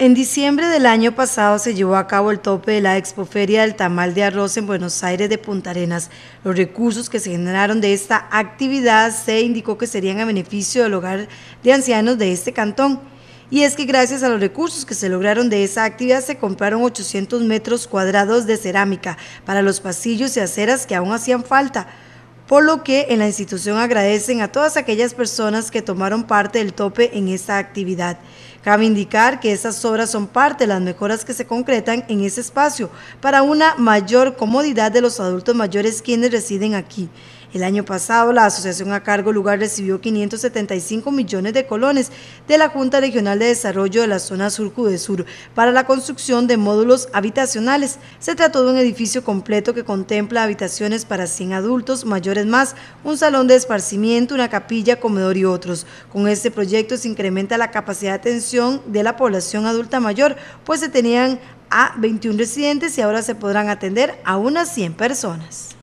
En diciembre del año pasado se llevó a cabo el tope de la Expoferia del Tamal de Arroz en Buenos Aires de Punta Arenas. Los recursos que se generaron de esta actividad se indicó que serían a beneficio del hogar de ancianos de este cantón. Y es que gracias a los recursos que se lograron de esa actividad se compraron 800 metros cuadrados de cerámica para los pasillos y aceras que aún hacían falta por lo que en la institución agradecen a todas aquellas personas que tomaron parte del tope en esta actividad. Cabe indicar que esas obras son parte de las mejoras que se concretan en ese espacio para una mayor comodidad de los adultos mayores quienes residen aquí. El año pasado, la asociación a cargo lugar recibió 575 millones de colones de la Junta Regional de Desarrollo de la zona sur Sur para la construcción de módulos habitacionales. Se trató de un edificio completo que contempla habitaciones para 100 adultos, mayores más, un salón de esparcimiento, una capilla, comedor y otros. Con este proyecto se incrementa la capacidad de atención de la población adulta mayor, pues se tenían a 21 residentes y ahora se podrán atender a unas 100 personas.